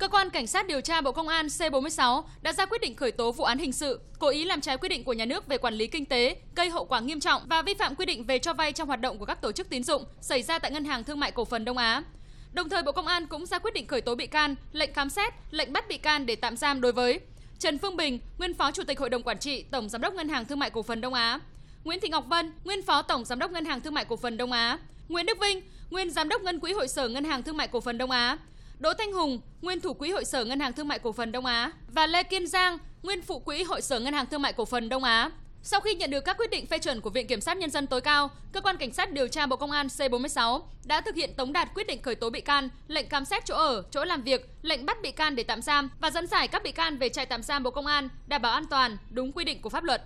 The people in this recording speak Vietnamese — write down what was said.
Cơ quan Cảnh sát điều tra Bộ Công an C46 đã ra quyết định khởi tố vụ án hình sự, cố ý làm trái quy định của nhà nước về quản lý kinh tế, gây hậu quả nghiêm trọng và vi phạm quy định về cho vay trong hoạt động của các tổ chức tín dụng xảy ra tại Ngân hàng Thương mại Cổ phần Đông Á. Đồng thời Bộ Công an cũng ra quyết định khởi tố bị can, lệnh khám xét, lệnh bắt bị can để tạm giam đối với Trần Phương Bình, nguyên phó chủ tịch Hội đồng quản trị, Tổng giám đốc Ngân hàng Thương mại Cổ phần Đông Á, Nguyễn Thị Ngọc Vân, nguyên phó Tổng giám đốc Ngân hàng Thương mại Cổ phần Đông Á, Nguyễn Đức Vinh, nguyên giám đốc Ngân quỹ hội sở Ngân hàng Thương mại Cổ phần Đông Á, Đỗ Thanh Hùng, nguyên thủ quỹ hội sở Ngân hàng Thương mại Cổ phần Đông Á và Lê Kiên Giang, nguyên phụ quỹ hội sở Ngân hàng Thương mại Cổ phần Đông Á. Sau khi nhận được các quyết định phê chuẩn của Viện Kiểm sát Nhân dân tối cao, Cơ quan Cảnh sát điều tra Bộ Công an C46 đã thực hiện tống đạt quyết định khởi tố bị can, lệnh khám xét chỗ ở, chỗ làm việc, lệnh bắt bị can để tạm giam và dẫn giải các bị can về trại tạm giam Bộ Công an đảm bảo an toàn, đúng quy định của pháp luật.